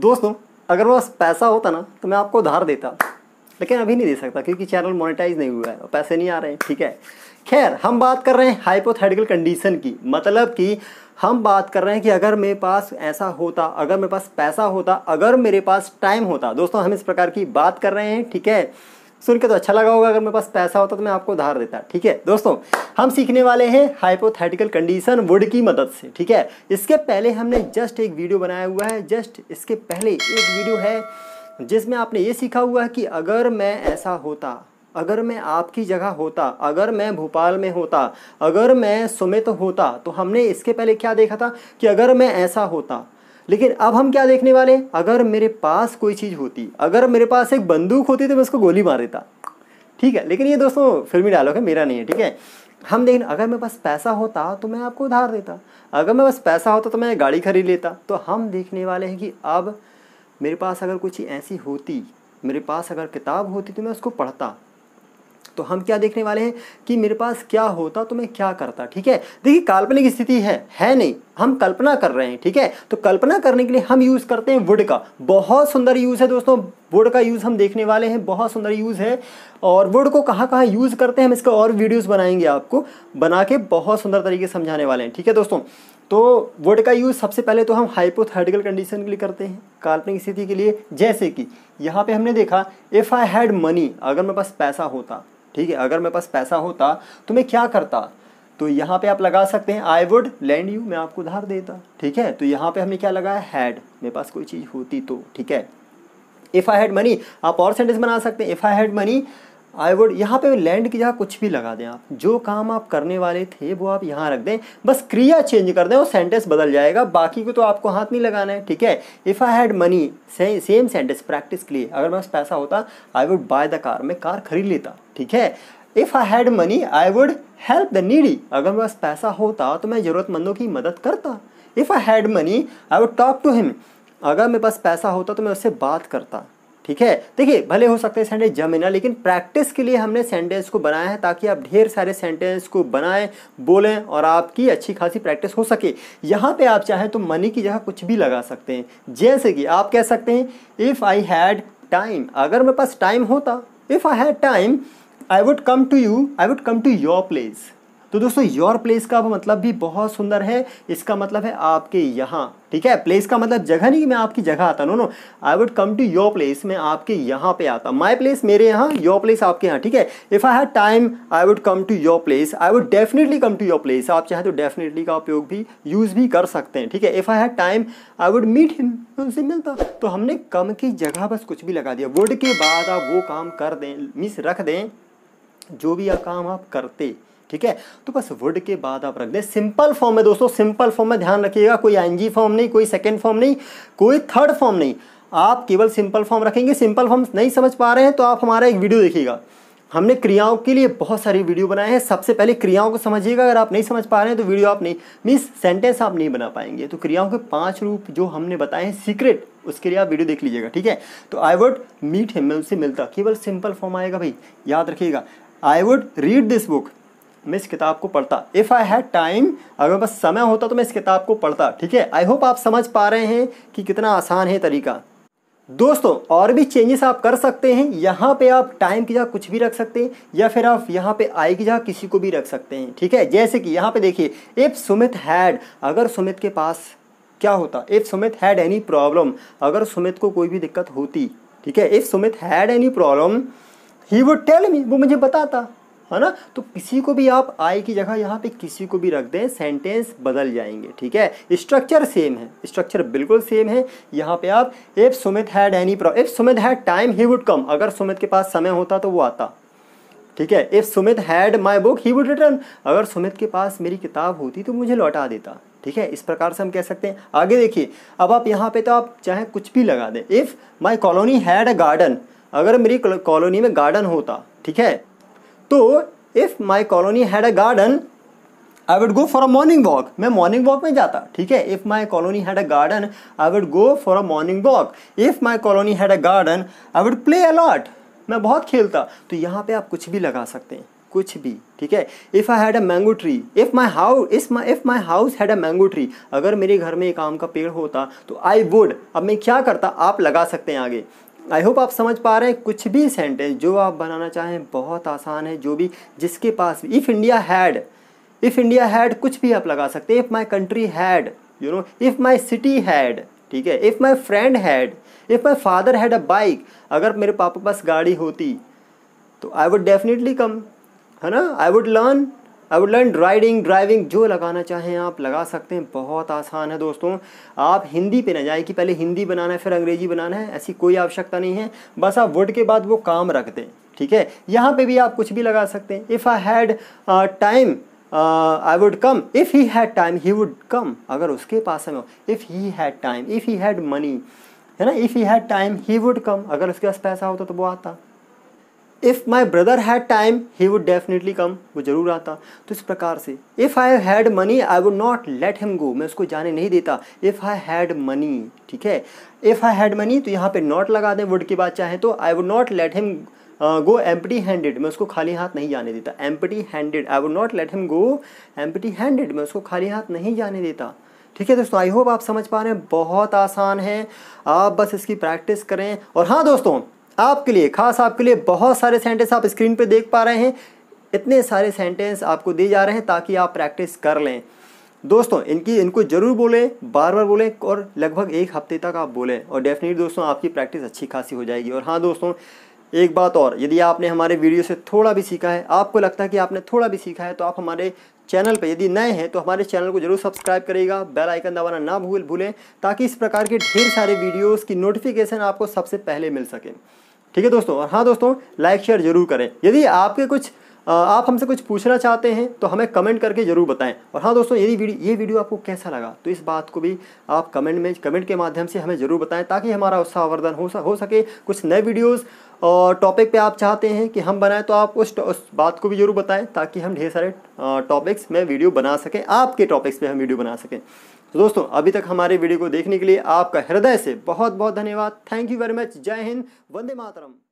दोस्तों अगर मेरे पास पैसा होता ना तो मैं आपको उधार देता लेकिन अभी नहीं दे सकता क्योंकि चैनल मोनेटाइज नहीं हुआ है और पैसे नहीं आ रहे हैं ठीक है खैर हम बात कर रहे हैं हाइपोथेटिकल कंडीशन की मतलब कि हम बात कर रहे हैं कि अगर मेरे पास ऐसा होता अगर मेरे पास पैसा होता अगर मेरे पास टाइम होता दोस्तों हम इस प्रकार की बात कर रहे हैं ठीक है सुन के तो अच्छा लगा होगा अगर मेरे पास पैसा होता तो मैं आपको उधार देता ठीक है दोस्तों हम सीखने वाले हैं हाइपोथेटिकल कंडीशन वुड की मदद से ठीक है इसके पहले हमने जस्ट एक वीडियो बनाया हुआ है जस्ट इसके पहले एक वीडियो है जिसमें आपने ये सीखा हुआ है कि अगर मैं ऐसा होता अगर मैं आपकी जगह होता अगर मैं भोपाल में होता अगर मैं सुमित होता तो हमने इसके पहले क्या देखा था कि अगर मैं ऐसा होता लेकिन अब हम क्या देखने वाले हैं अगर मेरे पास कोई चीज़ होती अगर मेरे पास एक बंदूक होती तो मैं उसको गोली मार देता ठीक है लेकिन ये दोस्तों फिल्मी डायलॉग है मेरा नहीं है ठीक है हम देखें अगर मेरे पास पैसा होता तो मैं आपको उधार देता अगर मेरे पास पैसा होता तो मैं गाड़ी खरीद लेता तो हम देखने वाले हैं कि अब मेरे पास अगर कुछ ऐसी होती मेरे पास अगर किताब होती तो मैं उसको पढ़ता तो हम क्या देखने वाले हैं कि मेरे पास क्या होता तो मैं क्या करता ठीक है देखिए काल्पनिक स्थिति है है नहीं हम कल्पना कर रहे हैं ठीक है तो कल्पना करने के लिए हम यूज़ करते हैं वुड का बहुत सुंदर यूज़ है दोस्तों वुड का यूज़ हम देखने वाले हैं बहुत सुंदर यूज़ है और वुड को कहाँ कहाँ यूज़ करते हैं हम इसका और वीडियोज़ बनाएंगे आपको बना के बहुत सुंदर तरीके से समझाने वाले हैं ठीक है दोस्तों तो वुड का यूज़ सबसे पहले तो हम हाइपोथेटिकल कंडीशन के लिए करते हैं काल्पनिक स्थिति के लिए जैसे कि यहाँ पे हमने देखा इफ़ आई हैड मनी अगर मेरे पास पैसा होता ठीक है अगर मेरे पास पैसा होता तो मैं क्या करता तो यहाँ पे आप लगा सकते हैं आई वुड लैंड यू मैं आपको उधार देता ठीक है तो यहाँ पे हमने क्या लगाया हैड मेरे पास कोई चीज़ होती तो ठीक है इफ़ आई हैड मनी आप और सेंटेंस बना सकते हैं if I had money I would यहाँ पे लैंड की जगह कुछ भी लगा दें आप जो काम आप करने वाले थे वो आप यहाँ रख दें बस क्रिया चेंज कर दें और सेंटेंस बदल जाएगा बाकी को तो आपको हाथ नहीं लगाना है ठीक है if I had money same sentence practice के लिए अगर मेरे पास पैसा होता I would buy the car मैं कार खरीद लेता ठीक है if I had money I would help the needy अगर मेरे पास पैसा होता तो मैं ज़रूरतमंदों की मदद करता if I had money I would talk to him अगर मेरे पास पैसा होता तो मैं उससे बात करता ठीक है देखिए भले हो सकते हैं सेंटेंस जमे ना लेकिन प्रैक्टिस के लिए हमने सेंटेंस को बनाया है ताकि आप ढेर सारे सेंटेंस को बनाएं बोलें और आपकी अच्छी खासी प्रैक्टिस हो सके यहाँ पे आप चाहें तो मनी की जगह कुछ भी लगा सकते हैं जैसे कि आप कह सकते हैं इफ़ आई हैड टाइम अगर मेरे पास टाइम होता if I had time I would come to you I would come to your place तो दोस्तों योर प्लेस का मतलब भी बहुत सुंदर है इसका मतलब है आपके यहाँ ठीक है प्लेस का मतलब जगह नहीं कि मैं आपकी जगह आता no no I would come to your place मैं आपके यहाँ पे आता माय प्लेस मेरे यहाँ योर प्लेस आपके यहाँ ठीक है if I had time I would come to your place I would definitely come to your place आप चाहे तो डेफिनेटली का उपयोग भी यूज़ भी कर सकते हैं ठीक है if I had time I would meet him उनसे मिलता तो हमने कम की जगह बस कुछ भी लगा दिया वुड के बाद आप वो काम कर दें मीस रख दें जो भी आप काम आप करते ठीक है तो बस वुड के बाद आप रख दें सिंपल फॉर्म में दोस्तों सिंपल फॉर्म में ध्यान रखिएगा कोई एनजी फॉर्म नहीं कोई सेकेंड फॉर्म नहीं कोई थर्ड फॉर्म नहीं आप केवल सिंपल फॉर्म रखेंगे सिंपल फॉर्म नहीं समझ पा रहे हैं तो आप हमारा एक वीडियो देखिएगा हमने क्रियाओं के लिए बहुत सारी वीडियो बनाए हैं सबसे पहले क्रियाओं को समझिएगा अगर आप नहीं समझ पा रहे हैं तो वीडियो आप नहीं मीन्स सेंटेंस आप नहीं बना पाएंगे तो क्रियाओं के पांच रूप जो हमने बताए हैं सीक्रेट उसके लिए आप वीडियो देख लीजिएगा ठीक है तो आई वुड मीट हिम मैं उनसे मिलता केवल सिंपल फॉर्म आएगा भाई याद रखिएगा I would read this book मैं इस किताब को पढ़ता इफ़ आई हैड टाइम अगर बस समय होता तो मैं इस किताब को पढ़ता ठीक है आई होप आप समझ पा रहे हैं कि कितना आसान है तरीका दोस्तों और भी चेंजेस आप कर सकते हैं यहाँ पे आप टाइम की जगह कुछ भी रख सकते हैं या फिर आप यहाँ पे आई की जगह किसी को भी रख सकते हैं ठीक है जैसे कि यहाँ पे देखिए इफ़ सुमित हैड अगर सुमित के पास क्या होता if Sumit had any problem अगर सुमित को कोई भी दिक्कत होती ठीक है if Sumit had any problem he would tell me वो मुझे बताता है ना तो किसी को भी आप आई की जगह यहाँ पे किसी को भी रख दें सेंटेंस बदल जाएंगे ठीक है स्ट्रक्चर सेम है स्ट्रक्चर बिल्कुल सेम है यहाँ पे आप if Sumit had any problem if Sumit had time he would come अगर सुमित के पास समय होता तो वो आता ठीक है if Sumit had my book he would return अगर सुमित के पास मेरी किताब होती तो मुझे लौटा देता ठीक है इस प्रकार से हम कह सकते हैं आगे देखिए अब आप यहाँ पे तो आप चाहे कुछ भी लगा दें if my colony had a garden अगर मेरी कॉलोनी में गार्डन होता ठीक है तो if my colony had a garden I would go for a morning walk मैं मॉर्निंग वॉक में जाता ठीक है if my colony had a garden I would go for a morning walk if my colony had a garden I would play a lot मैं बहुत खेलता तो यहाँ पे आप कुछ भी लगा सकते हैं कुछ भी ठीक है if I had a mango tree if my house my if my house had a mango tree अगर मेरे घर में एक आम का पेड़ होता तो आई वुड अब मैं क्या करता आप लगा सकते हैं आगे आई होप आप समझ पा रहे हैं कुछ भी सेंटेंस जो आप बनाना चाहें बहुत आसान है जो भी जिसके पास भी if India had if India had कुछ भी आप लगा सकते हैं if my country had you know if my city had ठीक है if my friend had if my father had a bike अगर मेरे पापा के पास गाड़ी होती तो आई वुड डेफिनेटली कम है ना I would learn I would learn riding driving जो लगाना चाहें आप लगा सकते हैं बहुत आसान है दोस्तों आप हिंदी पे ना जाए कि पहले हिंदी बनाना है फिर अंग्रेजी बनाना है ऐसी कोई आवश्यकता नहीं है बस आप वुड के बाद वो काम रख दें ठीक है यहाँ पे भी आप कुछ भी लगा सकते हैं if I had time I would come if he had time he would come अगर उसके पास समय हो if he had time if he had money है ना if he had time he would come अगर उसके पास पैसा होता तो, तो वो आता if my brother had time he would definitely come वो ज़रूर आता तो इस प्रकार से if I had money I would not let him go मैं उसको जाने नहीं देता इफ़ आई हैड मनी ठीक है इफ़ आई हैड मनी तो यहाँ पे नॉट लगा दें वुड की बात चाहें तो I would not let him go empty handed मैं उसको खाली हाथ नहीं जाने देता empty handed I would not let him go empty handed मैं उसको खाली हाथ नहीं जाने देता ठीक है दोस्तों आई होप आप समझ पा रहे हैं बहुत आसान है आप बस इसकी प्रैक्टिस करें और हाँ दोस्तों आपके लिए खास आपके लिए बहुत सारे सेंटेंस आप स्क्रीन पे देख पा रहे हैं इतने सारे सेंटेंस आपको दिए जा रहे हैं ताकि आप प्रैक्टिस कर लें दोस्तों इनकी इनको ज़रूर बोलें बार बार बोलें और लगभग एक हफ्ते तक आप बोलें और डेफिनेटली दोस्तों आपकी प्रैक्टिस अच्छी खासी हो जाएगी और हाँ दोस्तों एक बात और यदि आपने हमारे वीडियो से थोड़ा भी सीखा है आपको लगता है कि आपने थोड़ा भी सीखा है तो आप हमारे चैनल पर यदि नए हैं तो हमारे चैनल को जरूर सब्सक्राइब करेगा बेल आइकन दबाना ना भूल भूलें ताकि इस प्रकार के ढेर सारे वीडियोस की नोटिफिकेशन आपको सबसे पहले मिल सके ठीक है दोस्तों और हाँ दोस्तों लाइक शेयर जरूर करें यदि आपके कुछ आप हमसे कुछ पूछना चाहते हैं तो हमें कमेंट करके ज़रूर बताएं और हाँ दोस्तों यदि वीडियो ये वीडियो आपको कैसा लगा तो इस बात को भी आप कमेंट में कमेंट के माध्यम से हमें ज़रूर बताएं ताकि हमारा उत्साहवर्धन हो हो सके कुछ नए वीडियोस और टॉपिक पे आप चाहते हैं कि हम बनाएं तो आप उस, उस बात को भी ज़रूर बताएं ताकि हम ढेर सारे टॉपिक्स में वीडियो बना सकें आपके टॉपिक्स पर हम वीडियो बना सकें तो दोस्तों अभी तक हमारे वीडियो को देखने के लिए आपका हृदय से बहुत बहुत धन्यवाद थैंक यू वेरी मच जय हिंद वंदे मातरम